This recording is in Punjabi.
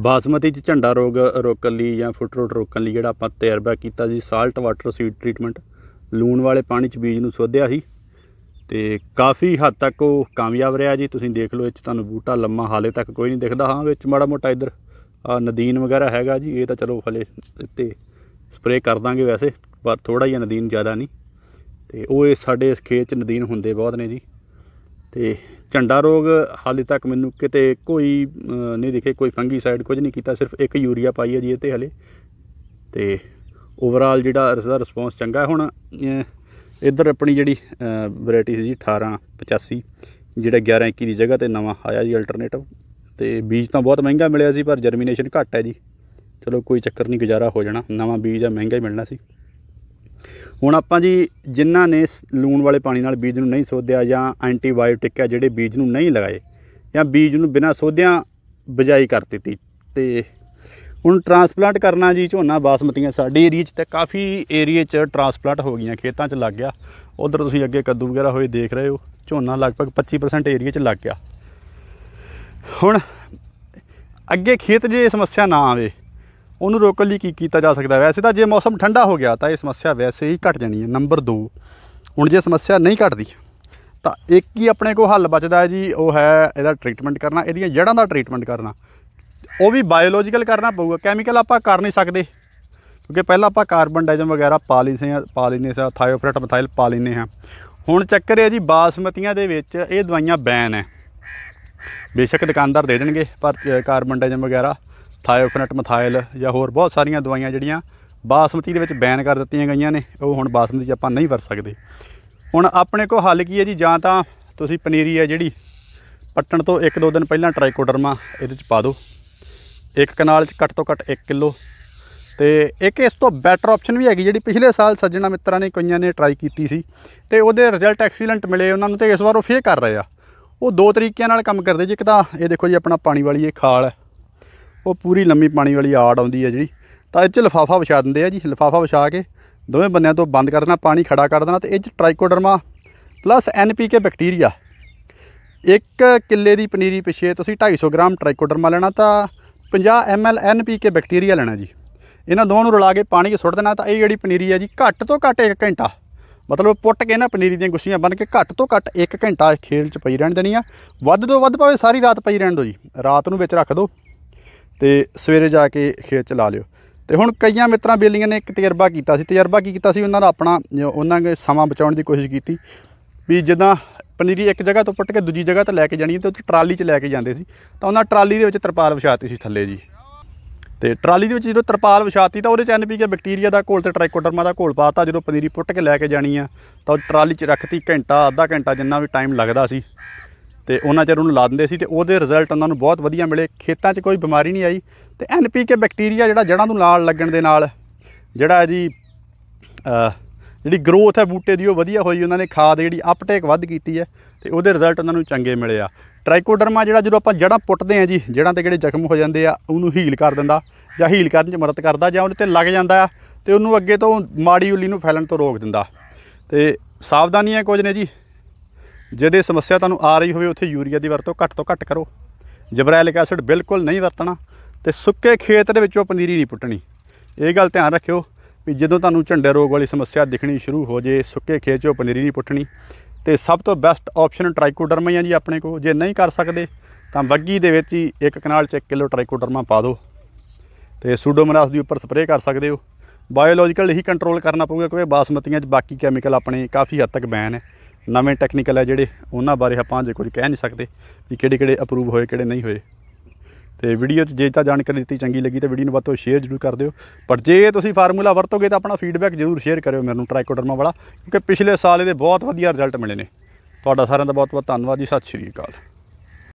ਬਾਸਮਤੀ ਚ ਝੰਡਾ ਰੋਗ ਰੋਕਣ ਲਈ ਜਾਂ ਫੁੱਟ ਰੋਟ ਰੋਕਣ ਲਈ ਜਿਹੜਾ ਆਪਾਂ ਤਜਰਬਾ ਕੀਤਾ ਜੀ ਸਾਲਟ ਵਾਟਰ ਸੀਡ ਟ੍ਰੀਟਮੈਂਟ ਲੂਣ ਵਾਲੇ ਪਾਣੀ ਚ ਬੀਜ ਨੂੰ ਸੋਧਿਆ ਸੀ ਤੇ ਕਾਫੀ ਹੱਦ ਤੱਕ ਉਹ ਕਾਮਯਾਬ ਰਿਹਾ ਜੀ ਤੁਸੀਂ ਦੇਖ ਲਓ ਇਹ ਚ ਤੁਹਾਨੂੰ ਬੂਟਾ ਲੰਮਾ ਹਾਲੇ ਤੱਕ ਕੋਈ ਨਹੀਂ ਦਿਖਦਾ ਹਾਂ ਵਿੱਚ ਮਾੜਾ ਮੋਟਾ ਇੱਧਰ ਨਦੀਨ ਵਗੈਰਾ ਹੈਗਾ ਜੀ ਇਹ ਤਾਂ ਚਲੋ ਹਲੇ ਤੇ ਸਪਰੇਅ ਕਰ ਦਾਂਗੇ ਵੈਸੇ ਪਰ ਥੋੜਾ ਜਿਹਾ ਨਦੀਨ ਜ਼ਿਆਦਾ ਨਹੀਂ ਤੇ ਉਹ ਇਹ ਸਾਡੇ ਇਸ ਖੇਤ ਚ ਨਦੀਨ ਹੁੰਦੇ ਬਹੁਤ ਨੇ ਜੀ ਤੇ ਝੰਡਾ ਰੋਗ ਹਾਲੇ ਤੱਕ ਮੈਨੂੰ ਕਿਤੇ ਕੋਈ ਨਹੀਂ ਦਿਖੇ ਕੋਈ ਫੰਗੀ ਸਾਈਡ ਕੁਝ ਨਹੀਂ ਕੀਤਾ ਸਿਰਫ ਇੱਕ ਯੂਰੀਆ ਪਾਈ ਹੈ ਜੀ ਇਹ ਤੇ ਹਲੇ ਤੇ ਓਵਰਆਲ ਜਿਹੜਾ ਇਸ ਦਾ ਰਿਸਪੌਂਸ ਚੰਗਾ ਹੁਣ ਇੱਧਰ ਆਪਣੀ ਜਿਹੜੀ ਵੈਰਾਈਟੀ ਸੀ ਜੀ 1885 ਜਿਹੜਾ 1121 ਦੀ ਜਗ੍ਹਾ ਤੇ ਨਵਾਂ ਆਇਆ ਜੀ ਅਲਟਰਨੇਟਿਵ ਤੇ ਬੀਜ ਤਾਂ ਬਹੁਤ ਮਹਿੰਗਾ ਮਿਲਿਆ ਸੀ ਪਰ ਜਰਮੀਨੇਸ਼ਨ ਘੱਟ ਹੈ ਜੀ ਚਲੋ ਕੋਈ ਚੱਕਰ ਨਹੀਂ ਗੁਜ਼ਾਰਾ ਹੋ ਜਾਣਾ ਨਵਾਂ ਬੀਜ ਆ ਮਹਿੰਗਾ ਹੀ ਮਿਲਣਾ ਸੀ ਹੁਣ ਆਪਾਂ ਜੀ ਜਿਨ੍ਹਾਂ ਨੇ ਲੂਣ ਵਾਲੇ ਪਾਣੀ ਨਾਲ ਬੀਜ ਨੂੰ ਨਹੀਂ ਸੋਧਿਆ ਜਾਂ ਐਂਟੀਬਾਇਓਟਿਕ ਹੈ ਜਿਹੜੇ ਬੀਜ ਨੂੰ ਨਹੀਂ ਲਗਾਏ ਜਾਂ ਬੀਜ ਨੂੰ ਬਿਨਾਂ ਸੋਧਿਆਂ ਬਜਾਈ ਕਰ ਦਿੱਤੀ ਤੇ ਹੁਣ ਟਰਾਂਸਪਲਾਂਟ ਕਰਨਾ ਜੀ ਝੋਨਾ ਬਾਸਮਤੀਆਂ ਸਾਡੇ ਏਰੀਆ 'ਚ ਤਾਂ ਕਾਫੀ ਏਰੀਆ 'ਚ ਟਰਾਂਸਪਲਾਂਟ ਹੋ ਗਈਆਂ ਖੇਤਾਂ 'ਚ ਲੱਗ ਗਿਆ ਉਧਰ ਤੁਸੀਂ ਅੱਗੇ ਕੱਦੂ ਵਗੈਰਾ ਹੋਏ ਦੇਖ ਰਹੇ ਹੋ ਝੋਨਾ ਲਗਭਗ 25% ਏਰੀਆ 'ਚ ਲੱਗ ਗਿਆ ਹੁਣ ਅੱਗੇ ਖੇਤ ਜੇ ਸਮੱਸਿਆ ਨਾ ਆਵੇ ਉਹਨੂੰ ਰੋਕਣ ਲਈ ਕੀ ਕੀਤਾ ਜਾ ਸਕਦਾ ਵੈਸੇ ਤਾਂ ਜੇ ਮੌਸਮ ਠੰਡਾ ਹੋ ਗਿਆ ਤਾਂ ਇਹ ਸਮੱਸਿਆ ਵੈਸੇ ਹੀ ਘਟ ਜਾਣੀ ਹੈ ਨੰਬਰ 2 ਹੁਣ ਜੇ ਸਮੱਸਿਆ ਨਹੀਂ ਘਟਦੀ ਤਾਂ ਇੱਕ ਹੀ ਆਪਣੇ ਕੋਲ ਹੱਲ ਬਚਦਾ ਹੈ ਜੀ ਉਹ ਹੈ ਇਹਦਾ ਟ੍ਰੀਟਮੈਂਟ ਕਰਨਾ ਇਹਦੀਆਂ ਜੜਾਂ ਦਾ ਟ੍ਰੀਟਮੈਂਟ ਕਰਨਾ ਉਹ ਵੀ ਬਾਇਓਲੋਜੀਕਲ ਕਰਨਾ ਪਊਗਾ ਕੈਮੀਕਲ ਆਪਾਂ ਕਰ ਨਹੀਂ ਸਕਦੇ ਕਿਉਂਕਿ ਪਹਿਲਾਂ ਆਪਾਂ ਕਾਰਬਨ ਡਾਈਜਮ ਵਗੈਰਾ ਪਾ ਲੈਂਦੇ ਆ ਪਾ ਲੈਂਦੇ ਆ ਥਾਇਓਫਰਟ ਮਥਾਈਲ ਪਾ ਲੈਂਦੇ ਆ ਹੁਣ ਚੱਕਰ ਹੈ ਜੀ ਬਾਸਮਤੀਆਂ ਦੇ ਵਿੱਚ ਇਹ ਦਵਾਈਆਂ ਬੈਨ ਹੈ ਬੇਸ਼ੱਕ ਦੁਕਾਨਦਾਰ ਦੇ ਦੇਣਗੇ ਪਰ ਕਾਰਬਨ ਡਾਈਜਮ ਵਗੈਰਾ ਥਾਇਓਫਨਟ ਮਥਾਇਲ ਜਾਂ ਹੋਰ ਬਹੁਤ ਸਾਰੀਆਂ ਦਵਾਈਆਂ ਜਿਹੜੀਆਂ ਬਾਸਮਤੀ ਦੇ ਵਿੱਚ ਬੈਨ ਕਰ ਦਿੱਤੀਆਂ ਗਈਆਂ ਨੇ ਉਹ ਹੁਣ ਬਾਸਮਤੀ 'ਚ ਆਪਾਂ ਨਹੀਂ ਵਰ ਸਕਦੇ ਹੁਣ ਆਪਣੇ ਕੋਲ ਹੱਲ ਕੀ ਹੈ ਜੀ ਜਾਂ ਤਾਂ ਤੁਸੀਂ ਪਨੀਰੀ ਹੈ ਜਿਹੜੀ ਪੱਟਣ ਤੋਂ ਇੱਕ ਦੋ ਦਿਨ ਪਹਿਲਾਂ ਟ੍ਰਾਈਕੋਡਰਮਾ ਇਹਦੇ 'ਚ ਪਾ ਦਿਓ ਇੱਕ ਕਨਾਲ 'ਚ ਘੱਟ ਤੋਂ ਘੱਟ 1 ਕਿਲੋ ਤੇ ਇੱਕ ਇਸ ਤੋਂ ਬੈਟਰ ਆਪਸ਼ਨ ਵੀ ਹੈਗੀ ਜਿਹੜੀ ਪਿਛਲੇ ਸਾਲ ਸੱਜਣਾ ਮਿੱਤਰਾਂ ਨੇ ਕਈਆਂ ਨੇ ਟਰਾਈ ਕੀਤੀ ਸੀ ਤੇ ਉਹਦੇ ਰਿਜ਼ਲਟ ਐਕਸੀਲੈਂਟ ਮਿਲੇ ਉਹਨਾਂ ਨੂੰ ਤੇ ਇਸ ਵਾਰ ਉਹ ਫੇਰ ਕਰ ਰਹੇ ਆ ਉਹ ਦੋ ਤਰੀਕਿਆਂ ਨਾਲ ਕੰਮ ਕਰਦੇ ਜੀ ਇੱਕ ਤਾਂ ਇਹ ਦੇਖੋ ਜੀ ਆਪਣਾ ਪਾਣੀ ਵਾਲੀ ਇਹ ਖਾਲ ਹੈ ਉਹ ਪੂਰੀ ਲੰਮੀ ਪਾਣੀ ਵਾਲੀ ਆੜ ਆਉਂਦੀ ਹੈ ਜਿਹੜੀ ਤਾਂ ਇਹ 'ਚ ਲਫਾਫਾ ਵਿਛਾ ਦਿੰਦੇ ਆ ਜੀ ਲਫਾਫਾ ਵਿਛਾ ਕੇ ਦੋਵੇਂ ਬੰਨਿਆਂ ਤੋਂ ਬੰਦ ਕਰ ਦੇਣਾ ਪਾਣੀ ਖੜਾ ਕਰ ਦੇਣਾ ਤੇ ਇਹ 'ਚ ਟ੍ਰਾਈਕੋਡਰਮਾ ਪਲੱਸ ਐਨਪੀਕੇ ਬੈਕਟੀਰੀਆ ਇੱਕ ਕਿੱਲੇ ਦੀ ਪਨੀਰੀ ਪਿਛੇ ਤੁਸੀਂ 250 ਗ੍ਰਾਮ ਟ੍ਰਾਈਕੋਡਰਮਾ ਲੈਣਾ ਤਾਂ 50 ਐਮਐਲ ਐਨਪੀਕੇ ਬੈਕਟੀਰੀਆ ਲੈਣਾ ਜੀ ਇਹਨਾਂ ਦੋਵਾਂ ਨੂੰ ਰਲਾ ਕੇ ਪਾਣੀ 'ਚ ਸੁੱਟ ਦੇਣਾ ਤਾਂ ਇਹ ਜਿਹੜੀ ਪਨੀਰੀ ਹੈ ਜੀ ਘੱਟ ਤੋਂ ਘੱਟ 1 ਘੰਟਾ ਮਤਲਬ ਪੁੱਟ ਕੇ ਨਾ ਪਨੀਰੀ ਦੀਆਂ ਗੁੱਸੀਆਂ ਬਣ ਕੇ ਘੱਟ ਤੋਂ ਘੱਟ 1 ਘੰਟਾ ਖੇਲ 'ਚ ਪਈ ਰਹਿਣ ਦੇਣੀ ਆ ਵੱਧ ਤੋਂ ਵੱਧ ਭਾਵੇਂ ਸਾਰੀ ਰਾਤ ਪਈ ਰਹਿਣ ਦਿਓ ਜੀ ਰਾਤ ਨੂੰ ਵਿੱਚ ਰੱਖ ਦਿਓ ਤੇ ਸਵੇਰੇ ਜਾ ਕੇ ਖੇਤ ਚ ਲਾ ਲਿਓ ਤੇ ਹੁਣ ਕਈਆਂ ਮਿੱਤਰਾਂ ਬੇਲੀਆਂ ਨੇ ਇੱਕ ਤਜਰਬਾ ਕੀਤਾ ਸੀ ਤਜਰਬਾ ਕੀ ਕੀਤਾ ਸੀ ਉਹਨਾਂ ਦਾ ਆਪਣਾ ਉਹਨਾਂ ਦੇ ਸਮਾਂ ਬਚਾਉਣ ਦੀ ਕੋਸ਼ਿਸ਼ ਕੀਤੀ ਵੀ ਜਦਾਂ ਪਨੀਰੀ ਇੱਕ ਜਗ੍ਹਾ ਤੋਂ ਪੱਟ ਕੇ ਦੂਜੀ ਜਗ੍ਹਾ ਤੇ ਲੈ ਕੇ ਜਾਣੀ ਤੇ ਉਹ ਟਰਾਲੀ 'ਚ ਲੈ ਕੇ ਜਾਂਦੇ ਸੀ ਤਾਂ ਉਹਨਾਂ ਟਰਾਲੀ ਦੇ ਵਿੱਚ ਤਰਪਾਲ ਵਿਛਾਤੀ ਸੀ ਥੱਲੇ ਜੀ ਤੇ ਟਰਾਲੀ ਦੇ ਵਿੱਚ ਜਦੋਂ ਤਰਪਾਲ ਵਿਛਾਤੀ ਤਾਂ ਉਹਦੇ ਚ ਐਨਪੀਕੇ ਬੈਕਟੀਰੀਆ ਦਾ ਘੋਲ ਤੇ ਟ੍ਰਾਈਕੋਡਰਮਾ ਦਾ ਘੋਲ ਪਾਤਾ ਜਦੋਂ ਪਨੀਰੀ ਪੁੱਟ ਕੇ ਲੈ ਕੇ ਜਾਣੀ ਆ ਤਾਂ ਟਰਾਲੀ 'ਚ ਰੱਖਤੀ ਘੰਟਾ ਅੱਧਾ ਘੰਟਾ ਜਿੰਨਾ ਵੀ ਟਾਈਮ ਲੱਗਦਾ ਸੀ ਤੇ ਉਹਨਾਂ ਚਿਰ ਉਹਨੂੰ ਲਾ ਦਿੰਦੇ ਸੀ ਤੇ ਉਹਦੇ ਰਿਜ਼ਲਟ ਉਹਨਾਂ ਨੂੰ ਬਹੁਤ ਵਧੀਆ ਮਿਲੇ ਖੇਤਾਂ 'ਚ ਕੋਈ ਬਿਮਾਰੀ ਨਹੀਂ ਆਈ ਤੇ ਐਨਪੀਕੇ ਬੈਕਟੀਰੀਆ ਜਿਹੜਾ ਜੜਾਂ ਨੂੰ ਨਾਲ ਲੱਗਣ ਦੇ ਨਾਲ ਜਿਹੜਾ ਹੈ ਜੀ ਜਿਹੜੀ ਗਰੋਥ ਹੈ ਬੂਟੇ ਦੀ ਉਹ ਵਧੀਆ ਹੋਈ ਉਹਨਾਂ ਨੇ ਖਾਦ ਜਿਹੜੀ ਅਪਟੇਕ ਵੱਧ ਕੀਤੀ ਹੈ ਤੇ ਉਹਦੇ ਰਿਜ਼ਲਟ ਉਹਨਾਂ ਨੂੰ ਚੰਗੇ ਮਿਲੇ ਆ ਟ੍ਰਾਈਕੋਡਰਮਾ ਜਿਹੜਾ ਜਦੋਂ ਆਪਾਂ ਜੜਾਂ ਪੁੱਟਦੇ ਆ ਜੀ ਜੜਾਂ ਤੇ ਜਿਹੜੇ ਜ਼ਖਮ ਹੋ ਜਾਂਦੇ ਆ ਉਹਨੂੰ ਹੀਲ ਕਰ ਦਿੰਦਾ ਜਾਂ ਹੀਲ ਕਰਨ 'ਚ ਮਦਦ ਕਰਦਾ ਜਾਂ ਉਹਦੇ ਤੇ ਲੱਗ ਜਾਂਦਾ ਆ ਤੇ ਉਹਨੂੰ ਅੱਗੇ ਤੋਂ ਮਾੜੀ ਉੱਲੀ ਨੂੰ ਫੈਲਣ ਤੋਂ ਰੋਕ ਦਿੰਦਾ ਤੇ ਸਾਵਧਾਨੀਆਂ ਕੁਝ ਨੇ ਜੀ ਜਿਹਦੇ ਸਮੱਸਿਆ ਤੁਹਾਨੂੰ ਆ ਰਹੀ ਹੋਵੇ ਉੱਥੇ ਯੂਰੀਆ ਦੀ ਵਰਤੋਂ ਘੱਟ ਤੋਂ ਘੱਟ ਕਰੋ ਜਬਰੈਲਿਕ ਐਸਿਡ ਬਿਲਕੁਲ ਨਹੀਂ ਵਰਤਣਾ ਤੇ ਸੁੱਕੇ ਖੇਤ ਦੇ ਵਿੱਚੋਂ ਪਨੀਰੀ ਨਹੀਂ ਪੁੱਟਣੀ ਇਹ ਗੱਲ ਧਿਆਨ ਰੱਖਿਓ ਵੀ ਜਦੋਂ ਤੁਹਾਨੂੰ ਝੰਡੇ ਰੋਗ ਵਾਲੀ ਸਮੱਸਿਆ ਦਿਖਣੀ ਸ਼ੁਰੂ ਹੋ ਜੇ ਸੁੱਕੇ ਖੇਤ 'ਚੋਂ ਪਨੀਰੀ ਨਹੀਂ ਪੁੱਟਣੀ ਤੇ ਸਭ ਤੋਂ ਬੈਸਟ ਆਪਸ਼ਨ ਟ੍ਰਾਈਕੋਡਰਮਾ ਹੈ ਜੀ ਆਪਣੇ ਕੋਲ ਜੇ ਨਹੀਂ ਕਰ ਸਕਦੇ ਤਾਂ ਵੱਗੀ ਦੇ ਵਿੱਚ ਹੀ ਇੱਕ ਕਨਾਲ 'ਚ 1 ਕਿਲੋ ਟ੍ਰਾਈਕੋਡਰਮਾ ਪਾ ਦਿਓ ਤੇ ਸੂਡੋਮਨਾਸ ਦੀ ਉੱਪਰ ਸਪਰੇਅ ਕਰ ਸਕਦੇ ਹੋ ਬਾਇਓਲੋਜੀਕਲ ਹੀ ਕੰਟਰੋਲ ਕਰਨਾ ਪਊਗਾ ਕਿਉਂਕਿ ਬਾਸਮਤੀਆਂ 'ਚ ਬਾਕੀ ਕੈਮੀਕਲ ਆਪਣੇ ਕਾਫੀ ਹੱਦ ਤੱਕ ਬੈਨ ਹੈ ਨਵੇਂ ਟੈਕਨੀਕਲ ਹੈ ਜਿਹੜੇ ਉਹਨਾਂ ਬਾਰੇ ਆਪਾਂ ਜੇ ਕੁਝ ਕਹਿ ਨਹੀਂ ਸਕਦੇ ਕਿ ਕਿਹੜੇ ਕਿਹੜੇ ਅਪਰੂਵ ਹੋਏ ਕਿਹੜੇ ਨਹੀਂ ਹੋਏ ਤੇ ਵੀਡੀਓ 'ਚ ਜੇ ਤਾਂ ਜਾਣਕਾਰੀ ਦਿੱਤੀ ਚੰਗੀ ਲੱਗੀ ਤਾਂ ਵੀਡੀਓ ਨੂੰ ਵੱਧ ਤੋਂ ਸ਼ੇਅਰ ਜ਼ਰੂਰ ਕਰ ਦਿਓ ਪਰ ਜੇ ਤੁਸੀਂ ਫਾਰਮੂਲਾ ਵਰਤੋਗੇ ਤਾਂ ਆਪਣਾ ਫੀਡਬੈਕ ਜ਼ਰੂਰ ਸ਼ੇਅਰ ਕਰਿਓ ਮੈਨੂੰ ਟ੍ਰਾਈਕੋਡਰਮਾ ਵਾਲਾ ਕਿਉਂਕਿ ਪਿਛਲੇ ਸਾਲ ਇਹਦੇ ਬਹੁਤ ਵਧੀਆ ਰਿਜ਼ਲਟ ਮਿਲੇ ਨੇ ਤੁਹਾਡਾ ਸਾਰਿਆਂ ਦਾ ਬਹੁਤ ਬਹੁਤ ਧੰਨਵਾਦ ਜੀ ਸਤਿ ਸ਼੍ਰੀ ਅਕਾਲ